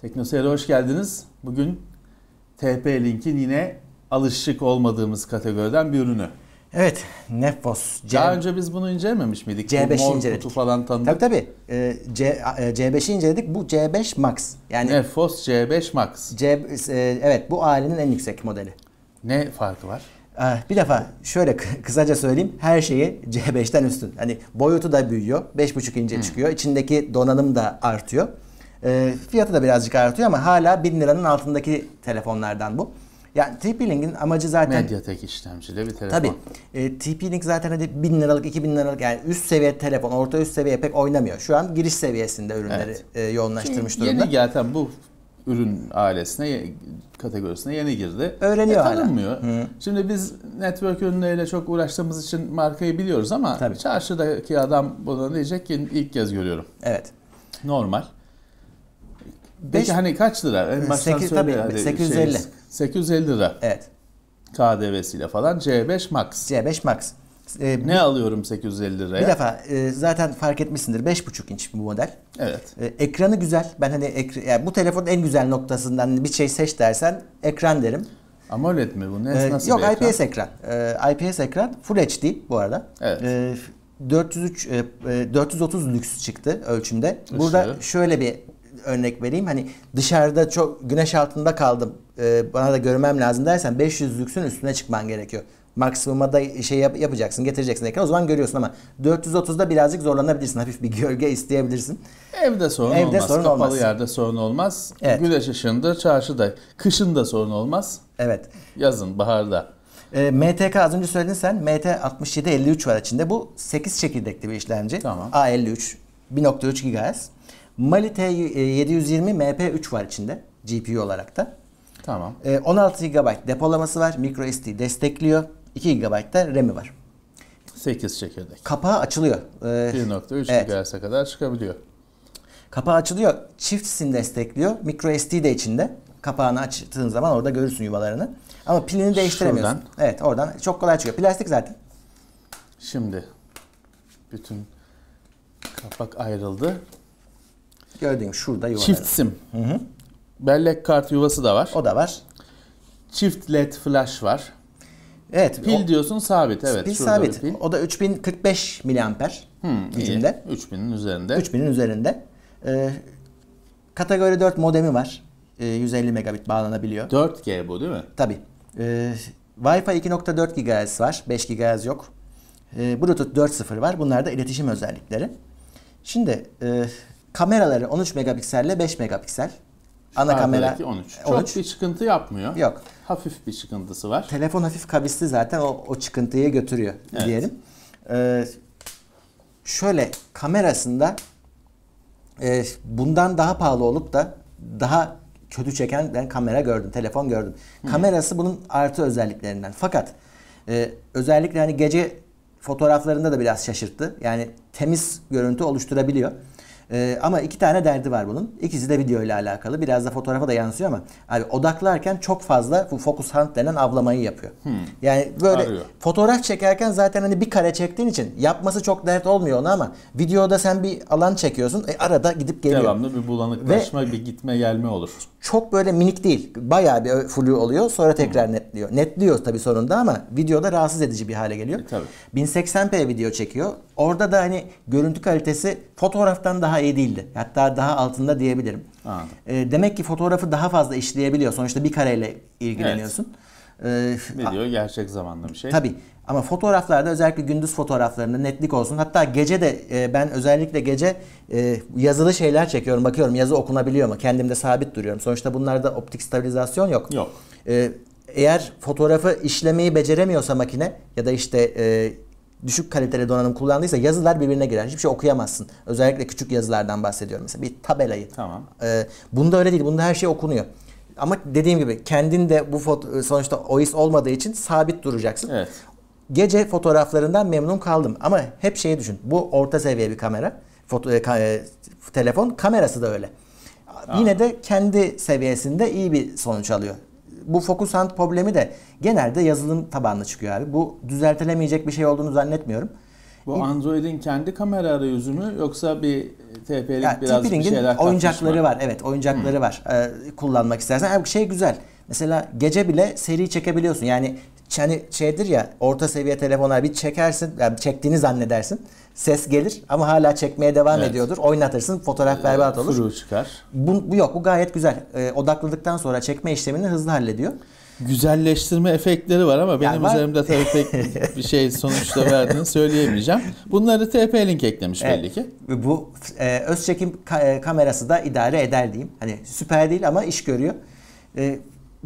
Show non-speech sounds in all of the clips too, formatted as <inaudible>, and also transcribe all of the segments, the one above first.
Teknoseyir'e hoş geldiniz. Bugün TP-Link'in yine alışık olmadığımız kategoriden bir ürünü. Evet, Nefos. C... Daha önce biz bunu incelememiş miydik? C5 mor inceledik. kutu falan tanıdık. Tabii tabii. Ee, C, e, C5'i inceledik. Bu C5 Max. Yani Nefos C5 Max. C, e, evet, bu ailenin en yüksek modeli. Ne farkı var? Ee, bir defa şöyle kısaca söyleyeyim. Her şeyi C5'ten üstün. Hani boyutu da büyüyor. 5,5 ince hmm. çıkıyor. İçindeki donanım da artıyor. E, fiyatı da birazcık artıyor ama hala 1000 liranın altındaki telefonlardan bu. Yani TP-Link'in amacı zaten... Mediatek işlemcili bir telefon. Tabii. E, ee, TP-Link zaten hadi 1000 liralık, 2000 liralık yani üst seviye telefon, orta üst seviye pek oynamıyor. Şu an giriş seviyesinde ürünleri evet. e, yoğunlaştırmış Şimdi durumda. Yeni zaten bu ürün ailesine, kategorisine yeni girdi. Öğreniyor e, tanınmıyor. hala. Hı. Şimdi biz network ürünleriyle çok uğraştığımız için markayı biliyoruz ama Tabii. çarşıdaki adam buna diyecek ki ilk kez görüyorum. Evet. Normal. Peki hani kaç lira? En baştan 8, söyle. Tabii, hadi 850. Şey, 850 lira. Evet. KDV'siyle falan C5 Max. C5 Max. Ee, ne bir, alıyorum 850 liraya? Bir defa e, zaten fark etmişsindir 5.5 inç bu model. Evet. E, ekranı güzel. Ben hani ekra, yani bu telefonun en güzel noktasından bir şey seç dersen ekran derim. AMOLED mi bu? Ne, ee, yok bir IPS ekran. ekran. Ee, IPS ekran Full HD bu arada. Evet. Ee, 403 e, 430 e, e, lüks çıktı ölçümde. Işığı. Burada şöyle bir örnek vereyim. Hani dışarıda çok güneş altında kaldım. E, bana da görmem lazım dersen 500 lüksün üstüne çıkman gerekiyor. Maksimuma da şey yap, yapacaksın, getireceksin ekran. O zaman görüyorsun ama 430'da birazcık zorlanabilirsin. Hafif bir gölge isteyebilirsin. Evde sorun Evde olmaz. Sorun Kapalı olmaz. yerde sorun olmaz. Evet. Güneş ışığında, çarşıda. Kışın da sorun olmaz. Evet. Yazın, baharda. E, MTK az önce söyledin sen. MT 6753 var içinde. Bu 8 çekirdekli bir işlemci. Tamam. A53 1.3 GHz. Mali T720 MP3 var içinde GPU olarak da. Tamam. 16 ee, GB depolaması var. MicroSD destekliyor. 2 GB da RAM'i var. 8 çekirdek. Kapağı açılıyor. 1.3 ee, evet. GHz'e kadar çıkabiliyor. Kapağı açılıyor. Çift sim destekliyor. Micro SD de içinde. Kapağını açtığın zaman orada görürsün yuvalarını. Ama pilini değiştiremiyorsun. Şuradan. Evet oradan çok kolay çıkıyor. Plastik zaten. Şimdi bütün kapak ayrıldı. Gördüğün şurada yuvaları. Çift sim. Hı hı. Bellek kart yuvası da var. O da var. Çift led flash var. Evet. Pil o, diyorsun sabit evet. Pil sabit. Pil. O da 3045 miliamper hmm, gücünde. 3000'in üzerinde. 3000'in üzerinde. Ee, kategori 4 modemi var. Ee, 150 megabit bağlanabiliyor. 4G bu değil mi? Tabii. Ee, Wi-Fi 2.4 GHz var. 5 GHz yok. Ee, Bluetooth 4.0 var. Bunlar da iletişim özellikleri. Şimdi e, Kameraları 13 megapikselle 5 megapiksel. Ana kamera 13. 13. Çok bir çıkıntı yapmıyor. Yok. Hafif bir çıkıntısı var. Telefon hafif kabisli zaten o, o çıkıntıyı götürüyor evet. diyelim. Ee, şöyle kamerasında e, bundan daha pahalı olup da daha kötü çeken ben kamera gördüm, telefon gördüm. Hmm. Kamerası bunun artı özelliklerinden. Fakat e, özellikle hani gece fotoğraflarında da biraz şaşırttı. Yani temiz görüntü oluşturabiliyor. Ee, ama iki tane derdi var bunun. İkisi de video ile alakalı. Biraz da fotoğrafa da yansıyor ama abi odaklarken çok fazla bu focus hunt denen avlamayı yapıyor. Hmm. Yani böyle Arıyor. fotoğraf çekerken zaten hani bir kare çektiğin için yapması çok dert olmuyor ona ama videoda sen bir alan çekiyorsun. E, arada gidip geliyor. Devamlı bir bulanıklaşma, Ve bir gitme gelme olur. Çok böyle minik değil. Bayağı bir flu oluyor. Sonra tekrar hmm. netliyor. Netliyor tabii sonunda ama videoda rahatsız edici bir hale geliyor. E, tabii. 1080p video çekiyor. Orada da hani görüntü kalitesi fotoğraftan daha daha iyi değildi. Hatta daha altında diyebilirim. E, demek ki fotoğrafı daha fazla işleyebiliyor. Sonuçta bir kareyle ilgileniyorsun. Evet. E, ee, Video gerçek zamanlı bir şey. Tabii. Ama fotoğraflarda özellikle gündüz fotoğraflarında netlik olsun. Hatta gece de e, ben özellikle gece e, yazılı şeyler çekiyorum. Bakıyorum yazı okunabiliyor mu? Kendimde sabit duruyorum. Sonuçta bunlarda optik stabilizasyon yok. Yok. E, eğer fotoğrafı işlemeyi beceremiyorsa makine ya da işte e, düşük kaliteli donanım kullandıysa yazılar birbirine girer. Hiçbir şey okuyamazsın. Özellikle küçük yazılardan bahsediyorum. Mesela bir tabelayı. Tamam. Ee, bunda öyle değil. Bunda her şey okunuyor. Ama dediğim gibi kendin de bu foto e, sonuçta OIS olmadığı için sabit duracaksın. Evet. Gece fotoğraflarından memnun kaldım ama hep şeyi düşün. Bu orta seviye bir kamera. Foto, e, ka, e, telefon kamerası da öyle. Aa. Yine de kendi seviyesinde iyi bir sonuç alıyor bu focus hunt problemi de genelde yazılım tabanlı çıkıyor abi. Bu düzeltilemeyecek bir şey olduğunu zannetmiyorum. Bu Android'in kendi kamera arayüzü mü yoksa bir e, TP-Link yani biraz bir şeyler oyuncakları var. Evet oyuncakları hmm. var. Ee, kullanmak istersen. abi şey güzel. Mesela gece bile seri çekebiliyorsun. Yani hani şeydir ya orta seviye telefonlar bir çekersin yani çektiğini zannedersin ses gelir ama hala çekmeye devam evet. ediyordur oynatırsın fotoğraf ee, berbat olur. Furu çıkar. Bu, bu yok bu gayet güzel e, odakladıktan sonra çekme işlemini hızlı hallediyor. Güzelleştirme efektleri var ama benim yani var. üzerimde tabii pek bir şey sonuçta verdiğini söyleyemeyeceğim. Bunları TP-Link eklemiş evet. belli ki. Bu e, öz çekim ka- e, kamerası da idare eder diyeyim. Hani süper değil ama iş görüyor. E,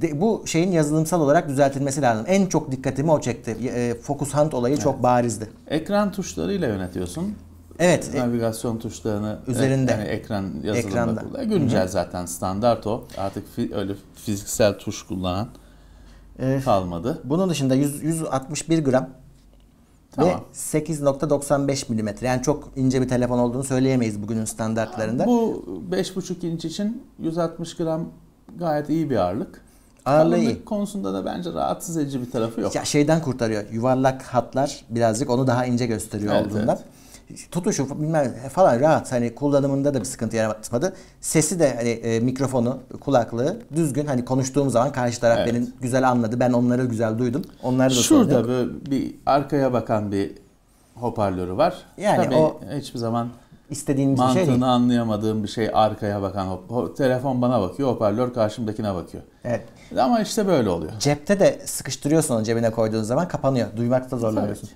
de, bu şeyin yazılımsal olarak düzeltilmesi lazım. En çok dikkatimi o çekti. E, Focus Hunt olayı evet. çok barizdi. Ekran tuşlarıyla yönetiyorsun. Evet. E, Navigasyon tuşlarını e, üzerinde yani ekran yazılımında kullanıyor. E, güncel Hı-hı. zaten standart o. Artık fi, öyle fiziksel tuş kullanan ee, kalmadı. Bunun dışında 100, 161 gram Tamam. Ve 8.95 milimetre. Yani çok ince bir telefon olduğunu söyleyemeyiz bugünün standartlarında. Bu 5.5 inç için 160 gram gayet iyi bir ağırlık. Ağırlığı iyi. konusunda da bence rahatsız edici bir tarafı yok. Ya şeyden kurtarıyor. Yuvarlak hatlar birazcık onu daha ince gösteriyor evet, olduğundan. Evet tutuşu bilmem e, falan rahat hani kullanımında da bir sıkıntı yaratmadı. Sesi de hani e, mikrofonu, kulaklığı düzgün hani konuştuğum zaman karşı taraf evet. beni güzel anladı. Ben onları güzel duydum. Onları da Şurada böyle bir arkaya bakan bir hoparlörü var. Yani Tabii o hiçbir zaman istediğiniz Mantığını bir şey değil. anlayamadığım bir şey arkaya bakan. Hop, telefon bana bakıyor, hoparlör karşımdakine bakıyor. Evet. Ama işte böyle oluyor. Cepte de sıkıştırıyorsun onu cebine koyduğun zaman kapanıyor. Duymakta zorlanıyorsun.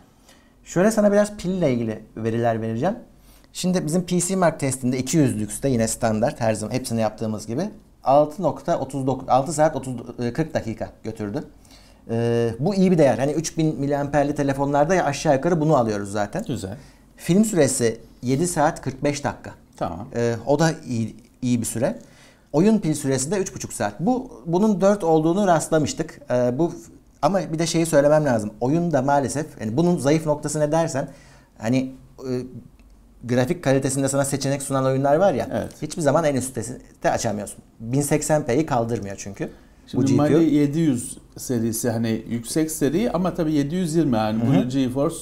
Şöyle sana biraz pille ilgili veriler vereceğim. Şimdi bizim PC Mark testinde 200 lükste yine standart her zaman hepsini yaptığımız gibi 6.39 6 saat 30 40 e, dakika götürdü. Ee, bu iyi bir değer. Hani 3000 miliamperli telefonlarda ya aşağı yukarı bunu alıyoruz zaten. Güzel. Film süresi 7 saat 45 dakika. Tamam. E, o da iyi, iyi bir süre. Oyun pil süresi de 3,5 saat. Bu bunun 4 olduğunu rastlamıştık. E, bu ama bir de şeyi söylemem lazım. Oyunda maalesef yani bunun zayıf noktası ne dersen hani e, grafik kalitesinde sana seçenek sunan oyunlar var ya. Evet. Hiçbir zaman en üstte açamıyorsun. 1080p'yi kaldırmıyor çünkü. Şimdi bu Mali 700 serisi hani yüksek seri ama tabii 720 yani Hı-hı. bu GeForce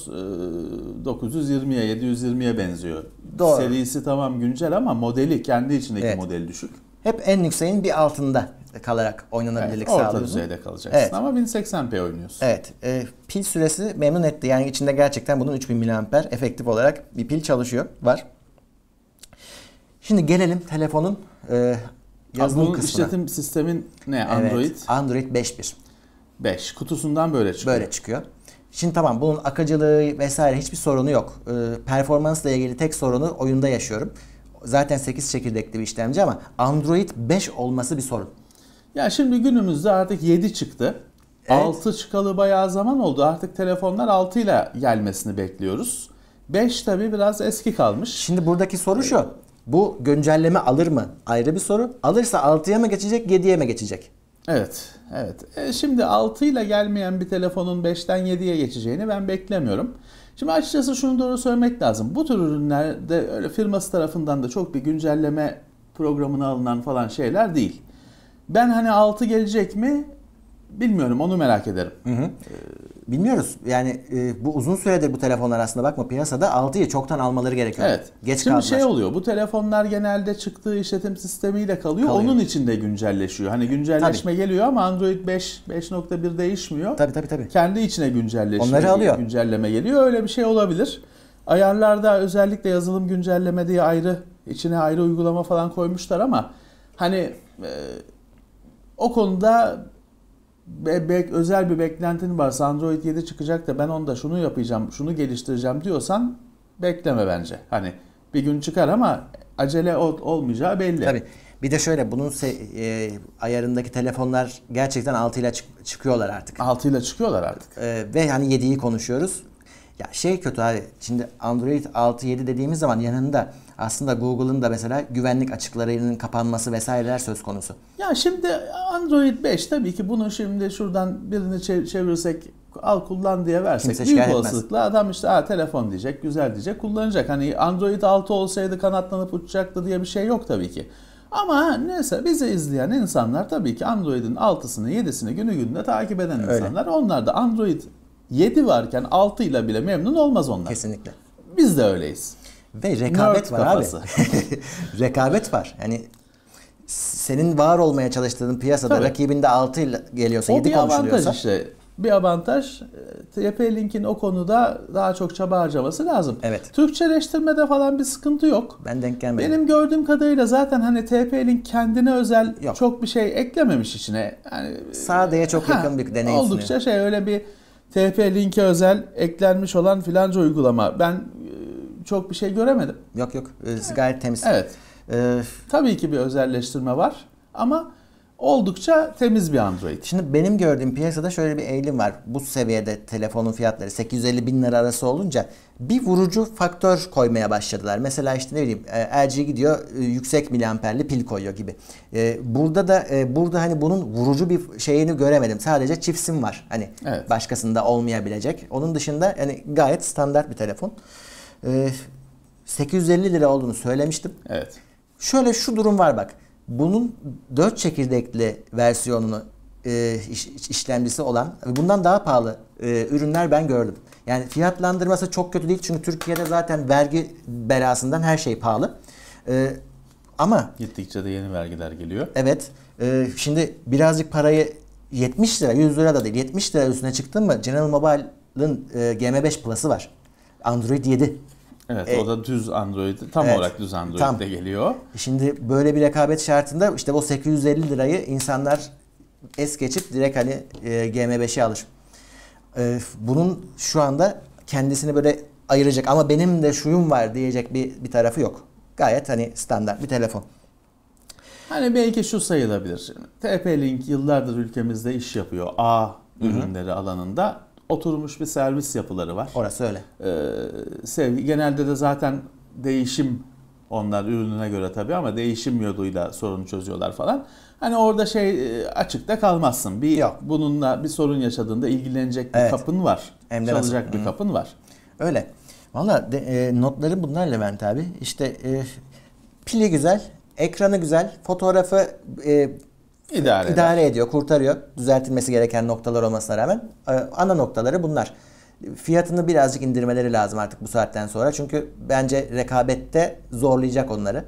920'ye 720'ye benziyor. Doğru. Serisi tamam güncel ama modeli kendi içindeki evet. modeli düşük. Hep en yükseğin bir altında kalarak oynanabilirlik evet, sağlıyorsun. Orta düzeyde kalacaksın evet. ama 1080p oynuyorsun. Evet. E, pil süresi memnun etti. Yani içinde gerçekten bunun 3000 mAh efektif olarak bir pil çalışıyor. Var. Şimdi gelelim telefonun e, yazılım kısmına. işletim sistemin ne? Android? Evet, Android 5.1. 5. Kutusundan böyle çıkıyor. Böyle çıkıyor. Şimdi tamam bunun akıcılığı vesaire hiçbir sorunu yok. Ee, performansla ilgili tek sorunu oyunda yaşıyorum. Zaten 8 çekirdekli bir işlemci ama Android 5 olması bir sorun. Ya şimdi günümüzde artık 7 çıktı. Evet. 6 çıkalı bayağı zaman oldu. Artık telefonlar 6 ile gelmesini bekliyoruz. 5 tabi biraz eski kalmış. Şimdi buradaki soru şu. Bu güncelleme alır mı? Ayrı bir soru. Alırsa 6'ya mı geçecek, 7'ye mi geçecek? Evet, evet. E şimdi 6 ile gelmeyen bir telefonun 5'ten 7'ye geçeceğini ben beklemiyorum. Şimdi açıkçası şunu doğru söylemek lazım. Bu tür ürünlerde öyle firması tarafından da çok bir güncelleme programına alınan falan şeyler değil. Ben hani 6 gelecek mi Bilmiyorum onu merak ederim. Hı hı. Bilmiyoruz. Yani e, bu uzun süredir bu telefonlar aslında bakma piyasada 6'yı çoktan almaları gerekiyor. Evet. Geç Şimdi kaldılar. şey oluyor. Bu telefonlar genelde çıktığı işletim sistemiyle kalıyor. kalıyor. Onun içinde güncelleşiyor. Hani güncelleşme tabii. geliyor ama Android 5 5.1 değişmiyor. Tabii tabii tabii. Kendi içine güncelleşme. Onları alıyor. Güncelleme geliyor. Öyle bir şey olabilir. Ayarlarda özellikle yazılım güncelleme diye ayrı içine ayrı uygulama falan koymuşlar ama hani e, o konuda bebek özel bir beklentin varsa Android 7 çıkacak da ben onda şunu yapacağım, şunu geliştireceğim diyorsan bekleme bence. Hani bir gün çıkar ama acele ol, olmayacağı belli. Tabii. Bir de şöyle bunun e, ayarındaki telefonlar gerçekten 6 ile çık- çıkıyorlar artık. 6 ile çıkıyorlar artık. E, ve hani 7'yi konuşuyoruz. Ya şey kötü abi. Şimdi Android 6 7 dediğimiz zaman yanında aslında Google'ın da mesela güvenlik açıklarının kapanması vesaireler söz konusu. Ya şimdi Android 5 tabii ki bunu şimdi şuradan birini çevirirsek al kullan diye versek Kimse büyük olasılıkla etmez. adam işte ha telefon diyecek, güzel diyecek, kullanacak. Hani Android 6 olsaydı kanatlanıp uçacaktı diye bir şey yok tabii ki. Ama neyse bizi izleyen insanlar tabii ki Android'in 6'sını 7'sini günü gününe takip eden Öyle. insanlar. Onlar da Android 7 varken 6 ile bile memnun olmaz onlar. Kesinlikle. Biz de öyleyiz. Ve rekabet Nerd var kafası. abi. <laughs> rekabet var. Yani senin var olmaya çalıştığın piyasada Tabii. rakibinde 6 geliyorsa o 7 konuşuluyorsa. O işte. Bir avantaj e, TP-Link'in o konuda daha çok çaba harcaması lazım. Evet. Türkçeleştirmede falan bir sıkıntı yok. Ben denk gelmedim. Benim gördüğüm kadarıyla zaten hani TP-Link kendine özel yok. çok bir şey eklememiş içine. Yani, e, Sadeye çok ha, yakın bir deneyim Oldukça sunuyor. şey öyle bir TP-Link'e özel eklenmiş olan filanca uygulama. Ben çok bir şey göremedim. Yok yok e, gayet temiz. Evet. Ee, Tabii ki bir özelleştirme var ama oldukça temiz bir Android. Şimdi benim gördüğüm piyasada şöyle bir eğilim var. Bu seviyede telefonun fiyatları 850 bin lira arası olunca bir vurucu faktör koymaya başladılar. Mesela işte ne bileyim e, LG gidiyor e, yüksek miliamperli pil koyuyor gibi. E, burada da burada hani bunun vurucu bir şeyini göremedim. Sadece çift sim var. Hani evet. başkasında olmayabilecek. Onun dışında hani gayet standart bir telefon. 850 ee, lira olduğunu söylemiştim. Evet. Şöyle şu durum var bak. Bunun 4 çekirdekli versiyonunu e, işlemcisi olan bundan daha pahalı e, ürünler ben gördüm. Yani fiyatlandırması çok kötü değil çünkü Türkiye'de zaten vergi belasından her şey pahalı. E, ama gittikçe de yeni vergiler geliyor. Evet. şimdi birazcık parayı 70 lira 100 lira da değil 70 lira üstüne çıktın mı General Mobile'ın GM5 Plus'ı var. Android 7. Evet e, o da düz Android, tam evet, olarak düz Android tam. geliyor. Şimdi böyle bir rekabet şartında işte o 850 lirayı insanlar es geçip direkt hani e, GM5'e alır. E, bunun şu anda kendisini böyle ayıracak ama benim de şuyum var diyecek bir, bir tarafı yok. Gayet hani standart bir telefon. Hani belki şu sayılabilir. TP-Link yıllardır ülkemizde iş yapıyor. A ürünleri Hı-hı. alanında oturmuş bir servis yapıları var. Orası öyle. Ee, sevgi, genelde de zaten değişim onlar ürününe göre tabii ama değişim yoluyla sorunu çözüyorlar falan. Hani orada şey e, açıkta kalmazsın. Bir Yok. bununla bir sorun yaşadığında ilgilenecek bir evet. kapın var. Emre Çalacak bir kapın var. Öyle. Valla e, notları bunlar Levent abi. İşte e, pili güzel, ekranı güzel, fotoğrafı e, İdare idare ediyor, kurtarıyor. Düzeltilmesi gereken noktalar olmasına rağmen e, ana noktaları bunlar. Fiyatını birazcık indirmeleri lazım artık bu saatten sonra. Çünkü bence rekabette zorlayacak onları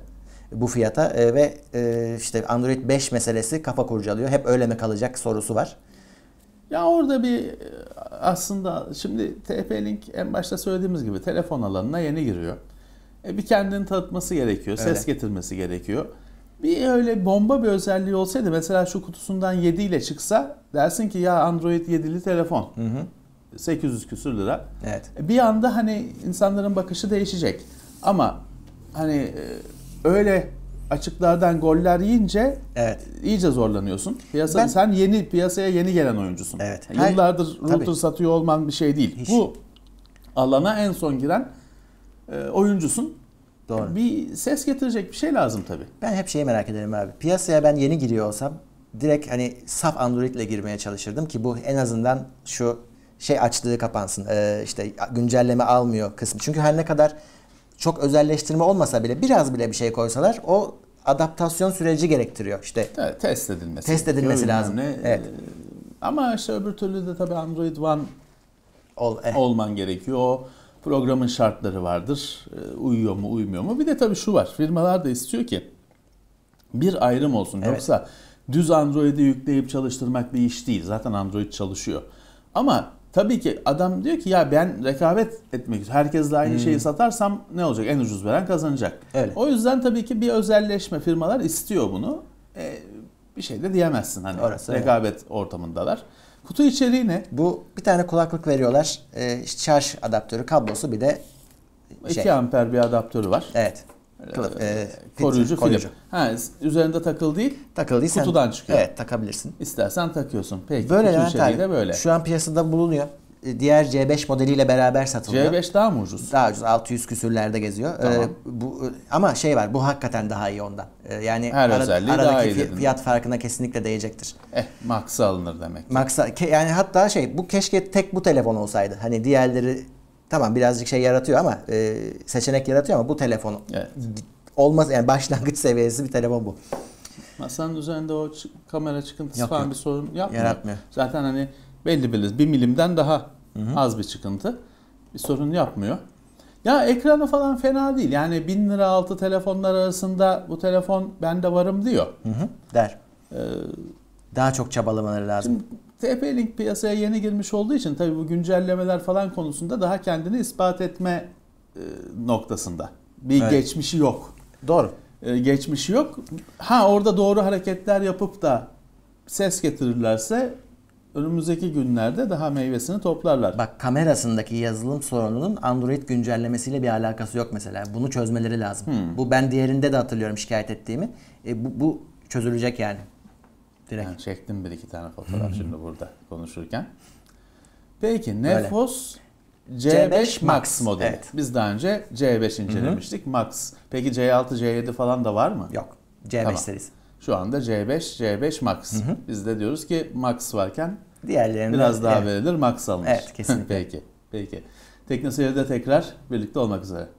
bu fiyata e, ve e, işte Android 5 meselesi kafa kurcalıyor. Hep öyle mi kalacak sorusu var. Ya orada bir aslında şimdi TP-Link en başta söylediğimiz gibi telefon alanına yeni giriyor. bir kendini tanıtması gerekiyor, ses getirmesi gerekiyor bir öyle bomba bir özelliği olsaydı mesela şu kutusundan 7 ile çıksa dersin ki ya Android 7'li telefon. Hı hı. 800 küsür lira. Evet. E, bir anda hani insanların bakışı değişecek. Ama hani e, öyle açıklardan goller yiyince evet. iyice zorlanıyorsun. Piyasa ben, sen yeni piyasaya yeni gelen oyuncusun. Evet. Her, Yıllardır router tabii. satıyor olman bir şey değil. Hiç. Bu alana en son giren e, oyuncusun. Doğru. Bir ses getirecek bir şey lazım tabii. Ben hep şeyi merak ederim abi. Piyasaya ben yeni giriyor olsam direkt hani saf Android ile girmeye çalışırdım ki bu en azından şu şey açtığı kapansın. Ee, işte güncelleme almıyor kısmı. Çünkü her ne kadar çok özelleştirme olmasa bile biraz bile bir şey koysalar o adaptasyon süreci gerektiriyor. işte. evet, test edilmesi. Test edilmesi Öyle lazım. Ne? Evet. Ama işte öbür türlü de tabii Android One Ol, eh. olman gerekiyor. O Programın şartları vardır. Ee, uyuyor mu, uymuyor mu? Bir de tabii şu var. Firmalar da istiyor ki bir ayrım olsun. Evet. Yoksa düz Android'i yükleyip çalıştırmak bir iş değil. Zaten Android çalışıyor. Ama tabii ki adam diyor ki ya ben rekabet etmek istiyorum. Herkesle aynı hmm. şeyi satarsam ne olacak? En ucuz veren kazanacak. Öyle. O yüzden tabii ki bir özelleşme firmalar istiyor bunu. Ee, bir şey de diyemezsin hani Orası rekabet evet. ortamındalar. Kutu içeriği ne? Bu bir tane kulaklık veriyorlar. E, şarj adaptörü, kablosu bir de şey. 2 amper bir adaptörü var. Evet. Kılıf, e, koruyucu, koruyucu film. Ha, üzerinde takıl değil. Takıl değil. Kutudan sen, çıkıyor. Evet takabilirsin. İstersen takıyorsun. Peki. Böyle kutu içeriği de böyle. Şu an piyasada bulunuyor. E, diğer C5 modeliyle beraber satılıyor. C5 daha mı ucuz? Daha ucuz. 600 küsürlerde geziyor. E, tamam. Ee, bu e, ama şey var. Bu hakikaten daha iyi ondan. Ee, yani Her ara, özelliği aradaki daha iyi fi, fiyat farkına kesinlikle değecektir. Eh, Max'ı alınır demek. Max'a yani hatta şey bu keşke tek bu telefon olsaydı. Hani diğerleri tamam birazcık şey yaratıyor ama e, seçenek yaratıyor ama bu telefon evet. olmaz yani başlangıç seviyesi bir telefon bu. Masanın üzerinde o kamera çıkıntısı yok, falan yok. bir sorun yapmıyor. Yaratmıyor. Zaten hani belli belirsiz. Bir milimden daha hı hı. az bir çıkıntı. Bir sorun yapmıyor. Ya ekranı falan fena değil. Yani 1000 lira altı telefonlar arasında bu telefon bende varım diyor. Hı hı, der. Ee, daha çok çabalamaları lazım. TP-Link piyasaya yeni girmiş olduğu için tabii bu güncellemeler falan konusunda daha kendini ispat etme e, noktasında. Bir evet. geçmişi yok. Doğru. E, geçmişi yok. Ha orada doğru hareketler yapıp da ses getirirlerse önümüzdeki günlerde daha meyvesini toplarlar. Bak kamerasındaki yazılım sorununun Android güncellemesiyle bir alakası yok mesela. Bunu çözmeleri lazım. Hmm. Bu ben diğerinde de hatırlıyorum şikayet ettiğimi. E, bu, bu çözülecek yani. Direkt. Yani çektim bir iki tane fotoğraf hmm. şimdi burada konuşurken. Peki Nefos C5, C5 Max, Max modeli. Evet. Biz daha önce C5 incelemiştik. Hı-hı. Max. Peki C6, C7 falan da var mı? Yok. C5 tamam. serisi. Şu anda C5, C5 Max. Hı hı. Biz de diyoruz ki Max varken Diğerlerinden biraz daha evet. verilir, maks alınır. Evet, kesinlikle. <laughs> Peki. Peki. Teknoseyir'de tekrar birlikte olmak üzere.